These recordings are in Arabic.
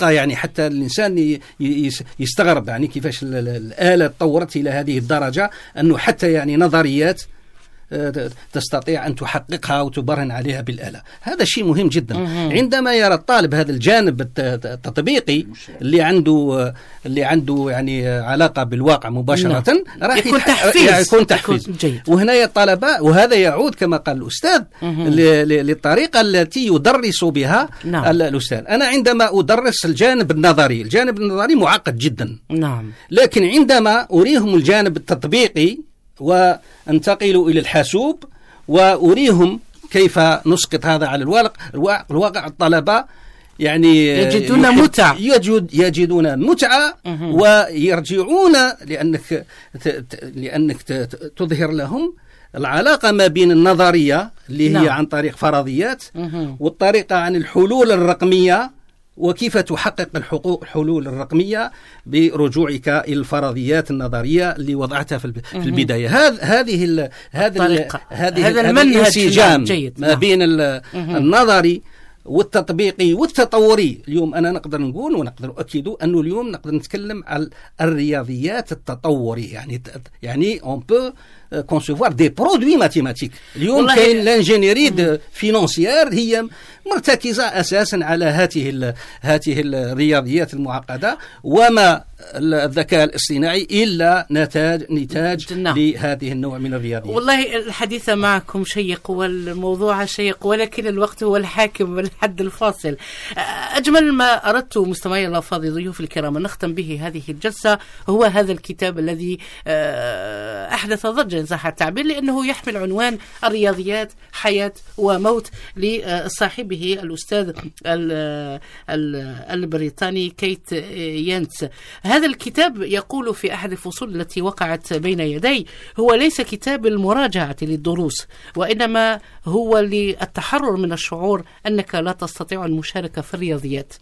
يعني حتى الانسان يستغرب يعني كيفاش الاله تطورت الى هذه الدرجه انه حتى يعني نظريات تستطيع أن تحققها وتبرهن عليها بالآلة هذا شيء مهم جدا عندما يرى الطالب هذا الجانب التطبيقي اللي عنده اللي عنده يعني علاقة بالواقع مباشرة نعم. راح يكون تحفيز يكون تحفيز جيد. وهنا الطلبة وهذا يعود كما قال الأستاذ للطريقة التي يدرس بها نعم. الأستاذ أنا عندما أدرس الجانب النظري الجانب النظري معقد جدا نعم لكن عندما أريهم الجانب التطبيقي وانتقلوا إلى الحاسوب وأريهم كيف نسقط هذا على الواقع الواقع الطلبة يعني يجدون متعة يجد يجدون متعة ويرجعون لأنك لأنك تظهر لهم العلاقة ما بين النظرية اللي هي نعم. عن طريق فرضيات والطريقة عن الحلول الرقمية وكيف تحقق الحقوق الحلول الرقمية برجوعك إلى الفرضيات النظرية اللي وضعتها في البداية هذ هذه هذا هذا الانسجام ما نعم. بين النظري والتطبيقي والتطوري اليوم انا نقدر نقول ونقدر اؤكد انه اليوم نقدر نتكلم على الرياضيات التطوري يعني يعني اون بو كونسيفوار دي برودوي ماتيماتيك اليوم كاين لانجينيري فينونسيير هي مرتكزه اساسا على هذه هذه الرياضيات المعقده وما الذكاء الاصطناعي الا نتاج نتاج لهذه النوع من الرياضيات والله الحديث معكم شيق والموضوع شيق ولكن الوقت هو الحاكم والحد الفاصل اجمل ما اردت مستمعي الافاضل ضيوف الكرام نختم به هذه الجلسه هو هذا الكتاب الذي uh, احدث ضجه إن صح التعبير لأنه يحمل عنوان الرياضيات حياة وموت لصاحبه الأستاذ البريطاني كيت يانس هذا الكتاب يقول في أحد الفصول التي وقعت بين يدي هو ليس كتاب المراجعة للدروس وإنما هو للتحرر من الشعور أنك لا تستطيع المشاركة في الرياضيات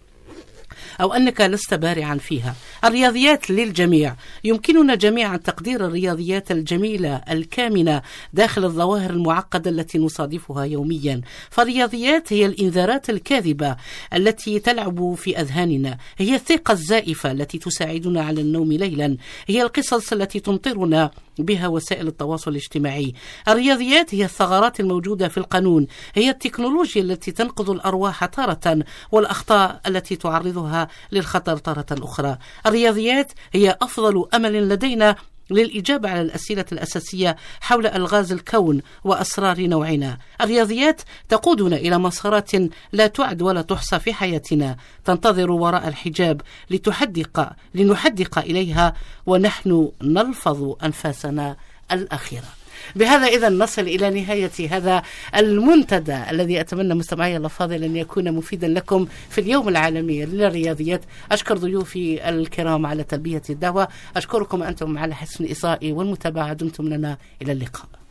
أو أنك لست بارعا فيها الرياضيات للجميع يمكننا جميعا تقدير الرياضيات الجميلة الكامنة داخل الظواهر المعقدة التي نصادفها يوميا فالرياضيات هي الإنذارات الكاذبة التي تلعب في أذهاننا هي الثقة الزائفة التي تساعدنا على النوم ليلا هي القصص التي تمطرنا بها وسائل التواصل الاجتماعي الرياضيات هي الثغرات الموجودة في القانون هي التكنولوجيا التي تنقض الأرواح تارة والأخطاء التي تعرضها للخطر تارة أخرى الرياضيات هي أفضل أمل لدينا للإجابة على الأسئلة الأساسية حول ألغاز الكون وأسرار نوعنا. الرياضيات تقودنا إلى مسارات لا تعد ولا تحصى في حياتنا، تنتظر وراء الحجاب لتحدق لنحدق إليها ونحن نلفظ أنفاسنا الأخيرة. بهذا إذا نصل إلى نهاية هذا المنتدى الذي أتمنى مستمعي الأفاضل أن يكون مفيدا لكم في اليوم العالمي للرياضيات أشكر ضيوفي الكرام على تلبية الدعوة أشكركم أنتم على حسن إصائي والمتابعة دمتم لنا إلى اللقاء